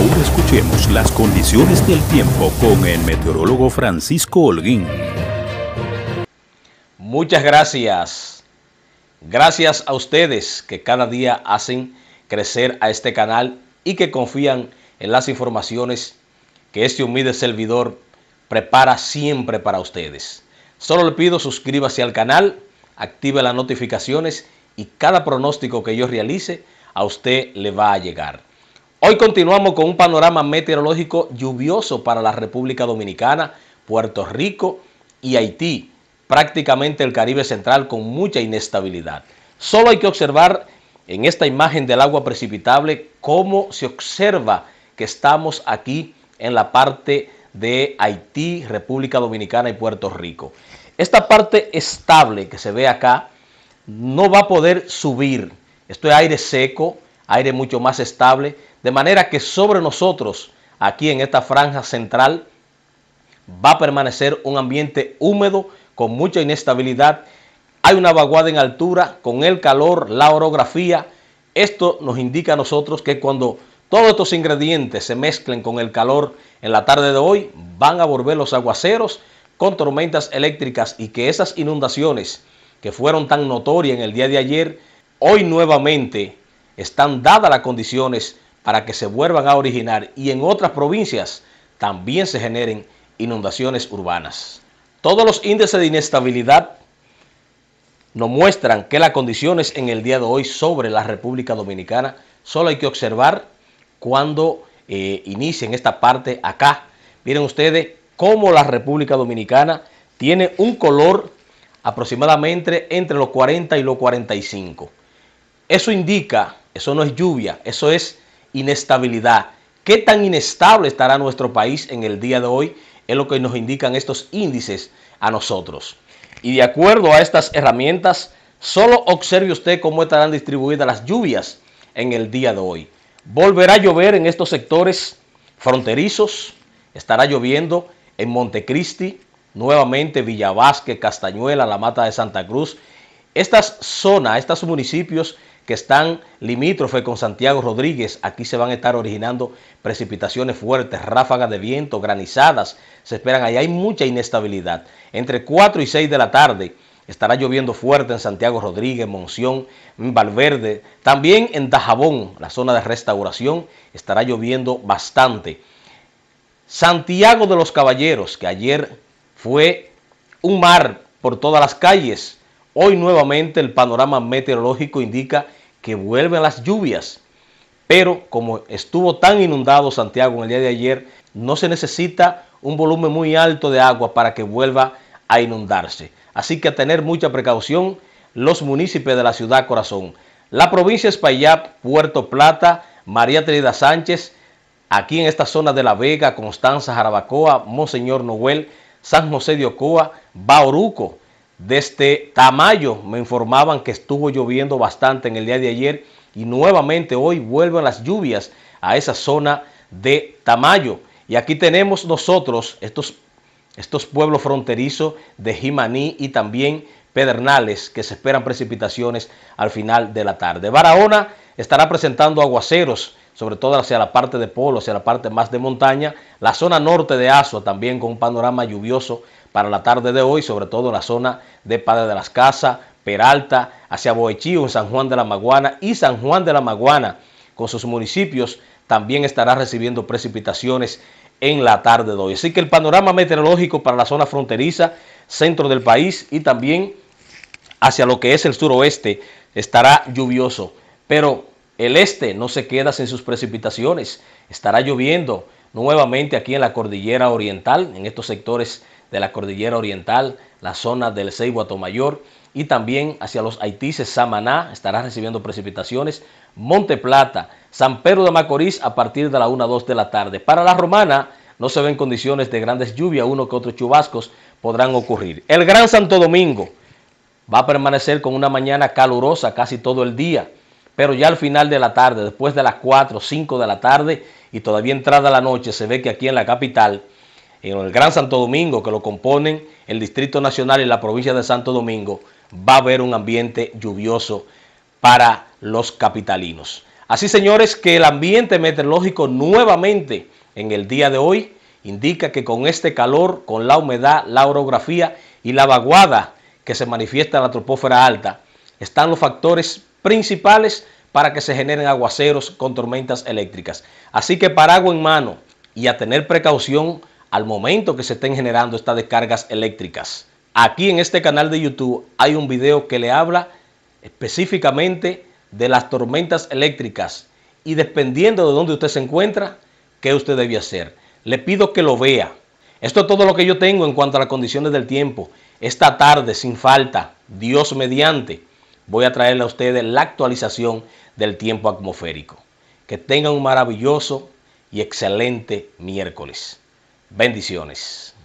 Ahora escuchemos las condiciones del tiempo con el meteorólogo Francisco Holguín. Muchas gracias. Gracias a ustedes que cada día hacen crecer a este canal y que confían en las informaciones que este humilde servidor prepara siempre para ustedes. Solo le pido suscríbase al canal, active las notificaciones y cada pronóstico que yo realice a usted le va a llegar. Hoy continuamos con un panorama meteorológico lluvioso para la República Dominicana, Puerto Rico y Haití, prácticamente el Caribe Central con mucha inestabilidad. Solo hay que observar en esta imagen del agua precipitable cómo se observa que estamos aquí en la parte de Haití, República Dominicana y Puerto Rico. Esta parte estable que se ve acá no va a poder subir. Esto es aire seco, aire mucho más estable, de manera que sobre nosotros, aquí en esta franja central, va a permanecer un ambiente húmedo con mucha inestabilidad. Hay una vaguada en altura con el calor, la orografía. Esto nos indica a nosotros que cuando todos estos ingredientes se mezclen con el calor en la tarde de hoy, van a volver los aguaceros con tormentas eléctricas y que esas inundaciones que fueron tan notorias en el día de ayer, hoy nuevamente están dadas las condiciones para que se vuelvan a originar y en otras provincias también se generen inundaciones urbanas. Todos los índices de inestabilidad nos muestran que las condiciones en el día de hoy sobre la República Dominicana solo hay que observar cuando eh, inicien esta parte acá. Miren ustedes cómo la República Dominicana tiene un color aproximadamente entre los 40 y los 45. Eso indica eso no es lluvia, eso es inestabilidad. ¿Qué tan inestable estará nuestro país en el día de hoy? Es lo que nos indican estos índices a nosotros. Y de acuerdo a estas herramientas, solo observe usted cómo estarán distribuidas las lluvias en el día de hoy. Volverá a llover en estos sectores fronterizos, estará lloviendo en Montecristi, nuevamente Villavasque, Castañuela, La Mata de Santa Cruz. Estas zonas, estos municipios que están limítrofe con Santiago Rodríguez. Aquí se van a estar originando precipitaciones fuertes, ráfagas de viento, granizadas. Se esperan ahí. Hay mucha inestabilidad. Entre 4 y 6 de la tarde estará lloviendo fuerte en Santiago Rodríguez, Monción, Valverde. También en Dajabón, la zona de restauración, estará lloviendo bastante. Santiago de los Caballeros, que ayer fue un mar por todas las calles. Hoy nuevamente el panorama meteorológico indica que vuelven las lluvias. Pero como estuvo tan inundado Santiago en el día de ayer, no se necesita un volumen muy alto de agua para que vuelva a inundarse. Así que a tener mucha precaución los municipios de la ciudad corazón. La provincia de Espaillat, Puerto Plata, María Trinidad Sánchez, aquí en esta zona de La Vega, Constanza, Jarabacoa, Monseñor Noel, San José de Ocoa, Bauruco, desde este Tamayo me informaban que estuvo lloviendo bastante en el día de ayer y nuevamente hoy vuelven las lluvias a esa zona de Tamayo. Y aquí tenemos nosotros estos, estos pueblos fronterizos de Jimaní y también Pedernales que se esperan precipitaciones al final de la tarde. Barahona estará presentando aguaceros sobre todo hacia la parte de polo, hacia la parte más de montaña. La zona norte de Asua también con un panorama lluvioso para la tarde de hoy, sobre todo la zona de Padre de las Casas, Peralta, hacia Boechío, San Juan de la Maguana y San Juan de la Maguana con sus municipios también estará recibiendo precipitaciones en la tarde de hoy. Así que el panorama meteorológico para la zona fronteriza, centro del país y también hacia lo que es el suroeste estará lluvioso. Pero el este no se queda sin sus precipitaciones. Estará lloviendo nuevamente aquí en la cordillera oriental, en estos sectores de la cordillera oriental, la zona del Ceibo Atomayor y también hacia los Haitises, Samaná estará recibiendo precipitaciones, Monte Plata, San Pedro de Macorís a partir de la 1 2 de la tarde. Para la Romana no se ven condiciones de grandes lluvias, uno que otros chubascos podrán ocurrir. El Gran Santo Domingo va a permanecer con una mañana calurosa casi todo el día pero ya al final de la tarde, después de las 4 o 5 de la tarde y todavía entrada la noche, se ve que aquí en la capital, en el Gran Santo Domingo, que lo componen el Distrito Nacional y la provincia de Santo Domingo, va a haber un ambiente lluvioso para los capitalinos. Así, señores, que el ambiente meteorológico nuevamente en el día de hoy indica que con este calor, con la humedad, la orografía y la vaguada que se manifiesta en la tropósfera alta, están los factores principales para que se generen aguaceros con tormentas eléctricas. Así que paraguas en mano y a tener precaución al momento que se estén generando estas descargas eléctricas. Aquí en este canal de YouTube hay un video que le habla específicamente de las tormentas eléctricas y dependiendo de dónde usted se encuentra, qué usted debe hacer. Le pido que lo vea. Esto es todo lo que yo tengo en cuanto a las condiciones del tiempo. Esta tarde, sin falta, Dios mediante voy a traerle a ustedes la actualización del tiempo atmosférico. Que tengan un maravilloso y excelente miércoles. Bendiciones.